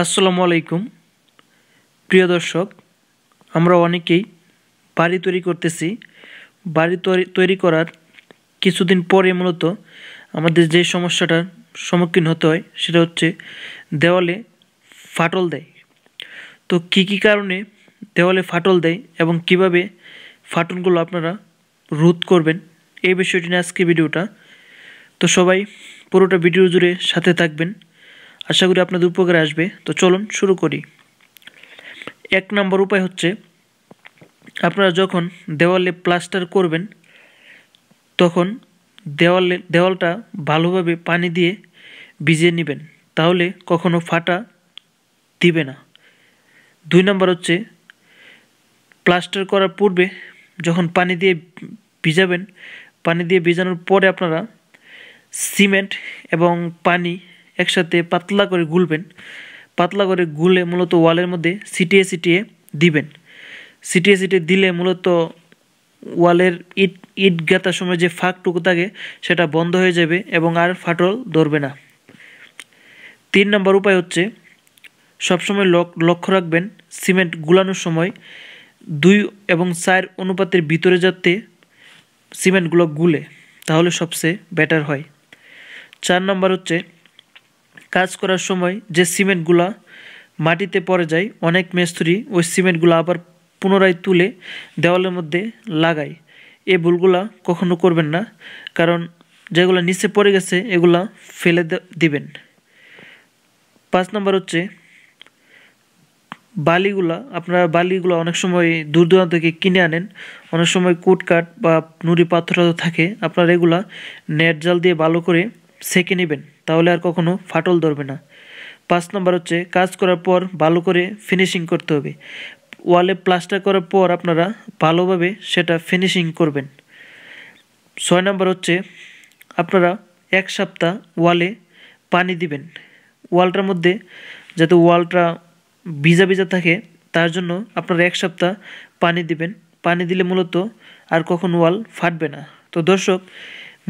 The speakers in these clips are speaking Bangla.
আসসালামু আলাইকুম প্রিয় দর্শক আমরা অনেকেই বাড়ি তৈরি করতেছি বাড়ি তৈরি তৈরি করার কিছুদিন পরে মূলত আমাদের যে সমস্যাটার সম্মুখীন হতে হয় সেটা হচ্ছে দেওয়ালে ফাটল দেয় তো কি কি কারণে দেওয়ালে ফাটল দেয় এবং কিভাবে ফাটলগুলো আপনারা রোধ করবেন এই বিষয়টি নিয়ে আজকে ভিডিওটা তো সবাই পুরোটা ভিডিও জুড়ে সাথে থাকবেন আশা করি আপনাদের উপকারে আসবে তো চলুন শুরু করি এক নম্বর উপায় হচ্ছে আপনারা যখন দেওয়ালে প্লাস্টার করবেন তখন দেওয়ালে দেওয়ালটা ভালোভাবে পানি দিয়ে ভিজিয়ে নেবেন তাহলে কখনো ফাটা দিবে না দুই নম্বর হচ্ছে প্লাস্টার করার পূর্বে যখন পানি দিয়ে ভিজাবেন পানি দিয়ে ভিজানোর পরে আপনারা সিমেন্ট এবং পানি একসাথে পাতলা করে গুলবেন পাতলা করে গুলে মূলত ওয়ালের মধ্যে সিটিয়ে সিটিয়ে দিবেন সিটিয়ে সিটিয়ে দিলে মূলত ওয়ালের ইট ইট গাঁথার সময় যে ফাঁকটুকু থাকে সেটা বন্ধ হয়ে যাবে এবং আর ফাটল ধরবে না তিন নম্বর উপায় হচ্ছে সবসময় লক্ষ্য রাখবেন সিমেন্ট গুলানোর সময় দুই এবং চার অনুপাতের ভিতরে যাতে সিমেন্টগুলো গুলে তাহলে সবচেয়ে বেটার হয় চার নম্বর হচ্ছে কাজ করার সময় যে সিমেন্টগুলো মাটিতে পড়ে যায় অনেক মেস্তুরি ওই সিমেন্টগুলো আবার পুনরায় তুলে দেওয়ালের মধ্যে লাগায় এ ভুলগুলা কখনো করবেন না কারণ যেগুলো নিচে পড়ে গেছে এগুলা ফেলে দিবেন পাঁচ নম্বর হচ্ছে বালিগুলা আপনারা বালিগুলো অনেক সময় দূর দূরান্ত থেকে কিনে আনেন অনেক সময় কুটকাট বা নুড়ি পাথর থাকে আপনারা এগুলা নেট জাল দিয়ে ভালো করে সেঁকে নেবেন তাহলে আর কখনো ফাটল ধরবে না পাঁচ নম্বর হচ্ছে কাজ করার পর ভালো করে ফিনিশিং করতে হবে ওয়ালে প্লাস্টার করার পর আপনারা ভালোভাবে সেটা ফিনিশিং করবেন ছয় নম্বর হচ্ছে আপনারা এক সপ্তাহ ওয়ালে পানি দিবেন ওয়ালটার মধ্যে যাতে ওয়ালটা ভিজা ভিজা থাকে তার জন্য আপনারা এক সপ্তাহ পানি দিবেন পানি দিলে মূলত আর কখন ওয়াল ফাটবে না তো দর্শক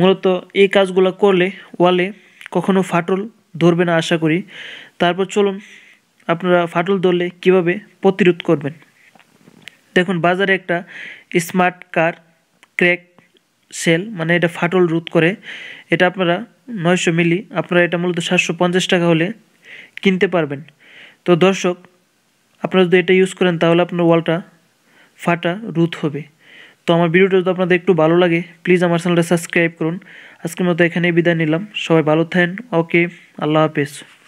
মূলত এই কাজগুলো করলে ওয়ালে কখনো ফাটল ধরবে না আশা করি তারপর চলুন আপনারা ফাটল ধরলে কিভাবে প্রতিরোধ করবেন দেখুন বাজারে একটা স্মার্ট কার ক্র্যাক সেল মানে এটা ফাটল রোধ করে এটা আপনারা নয়শো মিলি আপনারা এটা মূলত সাতশো পঞ্চাশ টাকা হলে কিনতে পারবেন তো দর্শক আপনারা যদি এটা ইউজ করেন তাহলে আপনার ওয়ালটা ফাটা রুত হবে তো আমার ভিডিওটা যদি আপনাদের একটু ভালো লাগে প্লিজ আমার চ্যানেলটা সাবস্ক্রাইব করুন আজকের মতো এখানেই বিদায় নিলাম সবাই ভালো থাকেন ওকে আল্লাহ হাফেজ